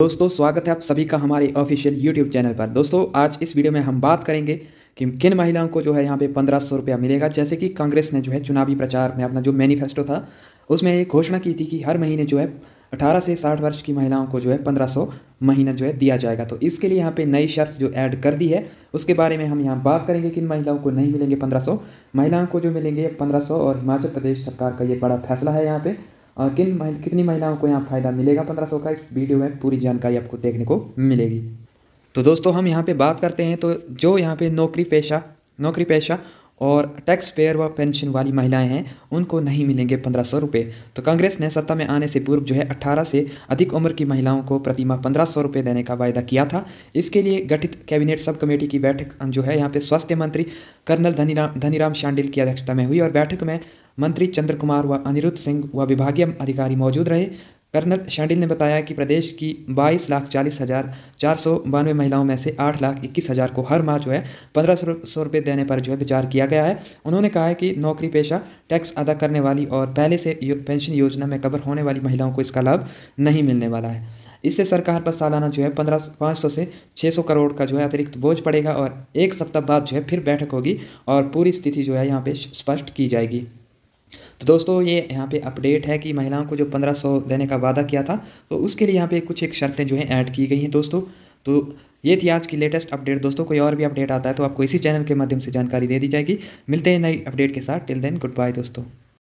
दोस्तों स्वागत है आप सभी का हमारे ऑफिशियल यूट्यूब चैनल पर दोस्तों आज इस वीडियो में हम बात करेंगे कि किन महिलाओं को जो है यहाँ पे पंद्रह सौ रुपया मिलेगा जैसे कि कांग्रेस ने जो है चुनावी प्रचार में अपना जो मैनिफेस्टो था उसमें ये घोषणा की थी कि हर महीने जो है अठारह से साठ वर्ष की महिलाओं को जो है पंद्रह सौ महीना जो है दिया जाएगा तो इसके लिए यहाँ पर नई शर्त जो ऐड कर दी है उसके बारे में हम यहाँ बात करेंगे किन महिलाओं को नहीं मिलेंगे पंद्रह सौ महिलाओं को जो मिलेंगे पंद्रह सौ और हिमाचल प्रदेश सरकार का ये बड़ा फैसला है यहाँ पे और किन कितनी महिलाओं को यहाँ फ़ायदा मिलेगा पंद्रह सौ का इस वीडियो में पूरी जानकारी आपको देखने को मिलेगी तो दोस्तों हम यहाँ पे बात करते हैं तो जो यहाँ पे नौकरी पेशा नौकरी पेशा और टैक्स पेयर व पेंशन वाली महिलाएं हैं उनको नहीं मिलेंगे पंद्रह सौ रुपये तो कांग्रेस ने सत्ता में आने से पूर्व जो है अट्ठारह से अधिक उम्र की महिलाओं को प्रतिमा पंद्रह सौ रुपये देने का वायदा किया था इसके लिए गठित कैबिनेट सब कमेटी की बैठक जो है यहाँ पे स्वास्थ्य मंत्री कर्नल धनीराम धनीराम शांडिल की अध्यक्षता में हुई और बैठक में मंत्री चंद्र कुमार व अनिरुद्ध सिंह व विभागीय अधिकारी मौजूद रहे कर्नल शांडिल ने बताया कि प्रदेश की बाईस लाख चालीस हज़ार चार सौ बानवे महिलाओं में से आठ लाख इक्कीस हज़ार को हर माह जो है पंद्रह सौ रुपये देने पर जो है विचार किया गया है उन्होंने कहा है कि नौकरी पेशा टैक्स अदा करने वाली और पहले से यो, पेंशन योजना में कवर होने वाली महिलाओं को इसका लाभ नहीं मिलने वाला है इससे सरकार पर सालाना जो है पंद्रह पाँच सौ से छः सौ करोड़ का जो है अतिरिक्त बोझ पड़ेगा और एक सप्ताह बाद जो है फिर बैठक होगी और पूरी स्थिति जो है यहाँ पर स्पष्ट की जाएगी तो दोस्तों ये यहाँ पे अपडेट है कि महिलाओं को जो 1500 देने का वादा किया था तो उसके लिए यहाँ पे कुछ एक शर्तें जो हैं ऐड की गई हैं दोस्तों तो ये थी आज की लेटेस्ट अपडेट दोस्तों कोई और भी अपडेट आता है तो आपको इसी चैनल के माध्यम से जानकारी दे दी जाएगी मिलते हैं नई अपडेट के साथ टिल देन गुड बाय दोस्तों